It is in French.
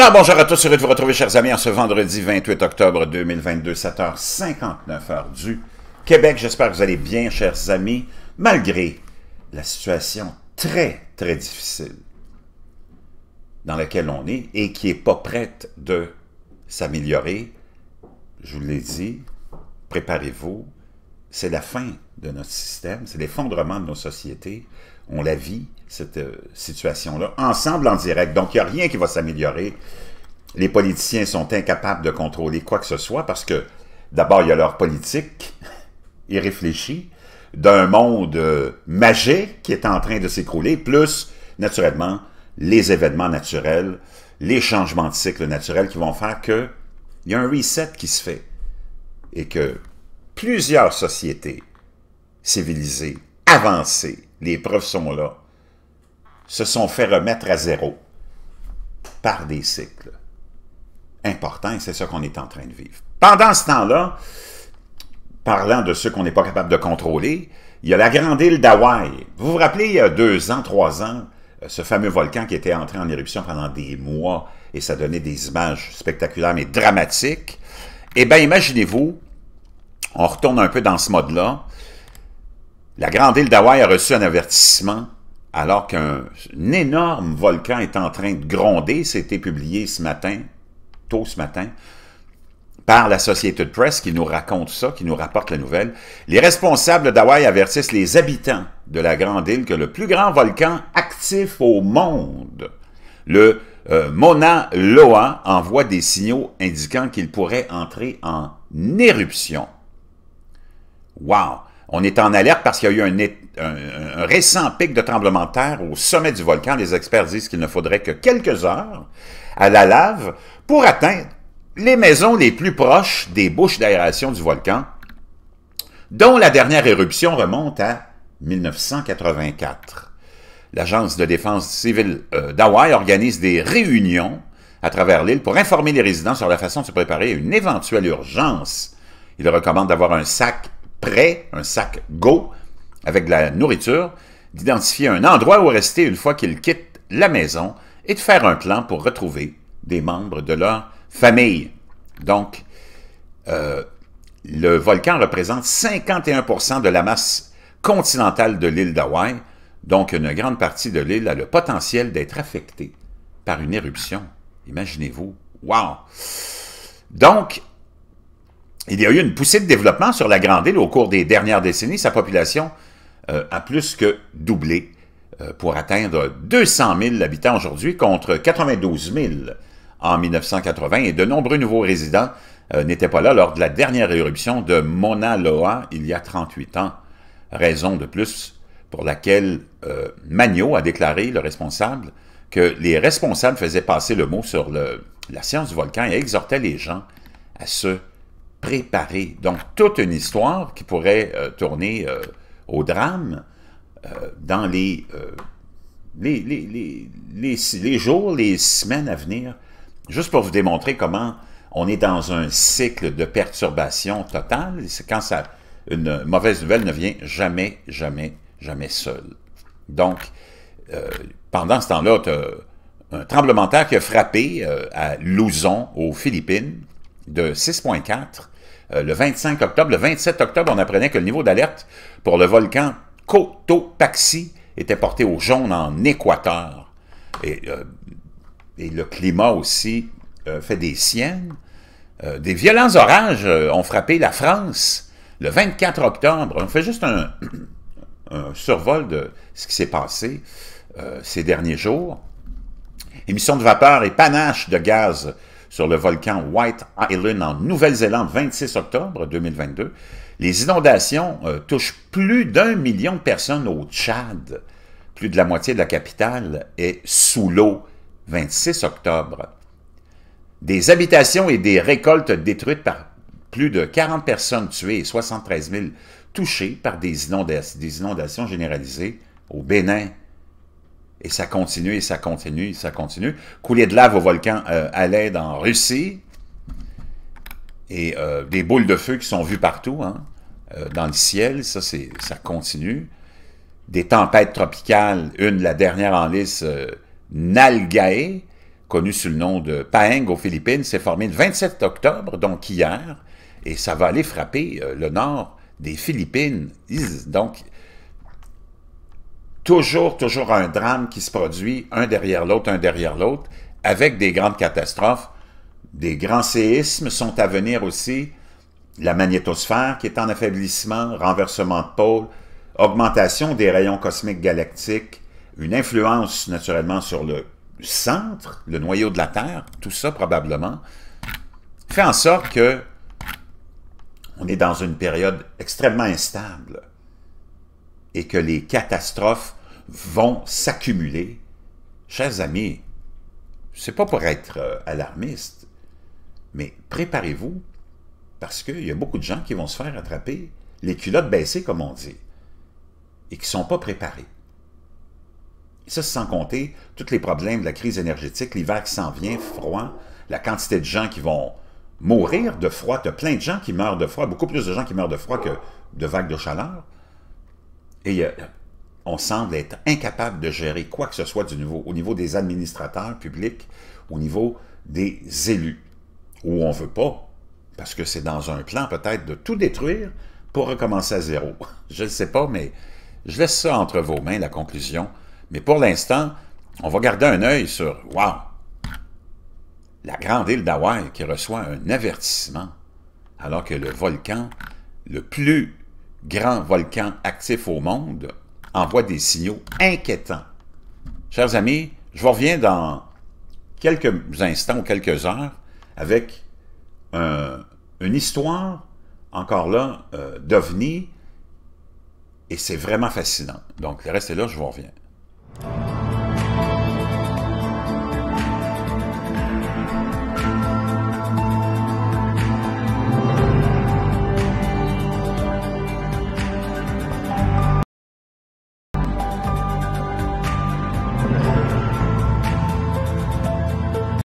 Alors bonjour à tous, heureux de vous retrouver chers amis en ce vendredi 28 octobre 2022, 7h59 heure du Québec. J'espère que vous allez bien chers amis, malgré la situation très très difficile dans laquelle on est et qui n'est pas prête de s'améliorer. Je vous l'ai dit, préparez-vous, c'est la fin de notre système, c'est l'effondrement de nos sociétés. On la vit, cette euh, situation-là, ensemble en direct. Donc, il n'y a rien qui va s'améliorer. Les politiciens sont incapables de contrôler quoi que ce soit parce que, d'abord, il y a leur politique irréfléchie d'un monde euh, magique qui est en train de s'écrouler, plus, naturellement, les événements naturels, les changements de cycle naturels qui vont faire que il y a un reset qui se fait et que plusieurs sociétés civilisées, avancées, les preuves sont là, se sont fait remettre à zéro par des cycles importants, et c'est ce qu'on est en train de vivre. Pendant ce temps-là, parlant de ceux qu'on n'est pas capable de contrôler, il y a la grande île d'Hawaï. Vous vous rappelez, il y a deux ans, trois ans, ce fameux volcan qui était entré en éruption pendant des mois, et ça donnait des images spectaculaires, mais dramatiques. Eh bien, imaginez-vous, on retourne un peu dans ce mode-là. La grande île d'Hawaï a reçu un avertissement alors qu'un énorme volcan est en train de gronder. C'était publié ce matin, tôt ce matin, par la Société de presse qui nous raconte ça, qui nous rapporte la nouvelle. Les responsables d'Hawaï avertissent les habitants de la grande île que le plus grand volcan actif au monde, le euh, Mauna Loa, envoie des signaux indiquant qu'il pourrait entrer en éruption Wow! On est en alerte parce qu'il y a eu un, récent pic de tremblement de terre au sommet du volcan. Les experts disent qu'il ne faudrait que quelques heures à la lave pour atteindre les maisons les plus proches des bouches d'aération du volcan, dont la dernière éruption remonte à 1984. L'Agence de défense civile euh, d'Hawaï organise des réunions à travers l'île pour informer les résidents sur la façon de se préparer à une éventuelle urgence. Il recommande d'avoir un sac prêt, un sac go, avec de la nourriture, d'identifier un endroit où rester une fois qu'ils quittent la maison et de faire un plan pour retrouver des membres de leur famille. Donc, euh, le volcan représente 51 de la masse continentale de l'île d'Hawaï, donc une grande partie de l'île a le potentiel d'être affectée par une éruption. Imaginez-vous. Wow! Donc, il y a eu une poussée de développement sur la Grande Île au cours des dernières décennies. Sa population euh, a plus que doublé euh, pour atteindre 200 000 habitants aujourd'hui contre 92 000 en 1980 et de nombreux nouveaux résidents euh, n'étaient pas là lors de la dernière éruption de Mauna Loa il y a 38 ans. Raison de plus pour laquelle Magno a déclaré, le responsable, que les responsables faisaient passer le mot sur le, la science du volcan et exhortaient les gens à se préparé. Donc, toute une histoire qui pourrait euh, tourner euh, au drame euh, dans les les, jours, les semaines à venir, juste pour vous démontrer comment on est dans un cycle de perturbation totale. quand ça, une mauvaise nouvelle ne vient jamais, jamais, jamais seule. Donc, pendant ce temps-là, un tremblement de terre qui a frappé à Luzon, aux Philippines, de 6.4 euh, le 25 octobre. Le 27 octobre, on apprenait que le niveau d'alerte pour le volcan Cotopaxi était porté au jaune en Équateur. Et, euh, le climat aussi euh, fait des siennes. des violents orages ont frappé la France le 24 octobre. On fait juste un, survol de ce qui s'est passé ces derniers jours. Émission de vapeur et panache de gaz sur le volcan White Island en Nouvelle-Zélande 26 octobre 2022. Les inondations euh, touchent plus d'un million de personnes au Tchad. Plus de la moitié de la capitale est sous l'eau 26 octobre. Des habitations et des récoltes détruites par plus de 40 personnes tuées et 73 000 touchées par des inondations généralisées au Bénin et ça continue, et ça continue, et ça continue. Couler de lave au volcan à l'aide en Russie. Et euh, des boules de feu qui sont vues partout, hein, euh, dans le ciel, ça, ça continue. Des tempêtes tropicales, une, la dernière en lice, euh, Nalgae, connue sous le nom de Paeng aux Philippines, s'est formée le 27 octobre, donc hier, et ça va aller frapper le nord des Philippines. Donc, toujours, toujours un drame qui se produit, un derrière l'autre, un derrière l'autre, avec des grandes catastrophes. Des grands séismes sont à venir aussi. La magnétosphère qui est en affaiblissement, renversement de pôle, augmentation des rayons cosmiques galactiques, une influence naturellement sur le centre, le noyau de la Terre, tout ça probablement, fait en sorte que on est dans une période extrêmement instable et que les catastrophes vont s'accumuler. Chers amis, ce n'est pas pour être euh, alarmiste, mais préparez-vous, parce qu'il y a beaucoup de gens qui vont se faire attraper les culottes baissées, comme on dit, et qui ne sont pas préparés. ça, sans compter tous les problèmes de la crise énergétique, l'hiver qui s'en vient, froid, la quantité de gens qui vont mourir de froid. Tu as plein de gens qui meurent de froid, beaucoup plus de gens qui meurent de froid que de vagues de chaleur. Et il y a on semble être incapable de gérer quoi que ce soit du au niveau des administrateurs publics, au niveau des élus, ou on ne veut pas, parce que c'est dans un plan peut-être de tout détruire pour recommencer à zéro. Je ne sais pas, mais je laisse ça entre vos mains, la conclusion. Mais pour l'instant, on va garder un œil sur, wow, la grande île d'Hawaï qui reçoit un avertissement, alors que le volcan, le plus grand volcan actif au monde, envoie des signaux inquiétants. Chers amis, je vous reviens dans quelques instants ou quelques heures avec une histoire, encore là, euh, d'OVNI, et c'est vraiment fascinant. Donc, restez là, je vous reviens.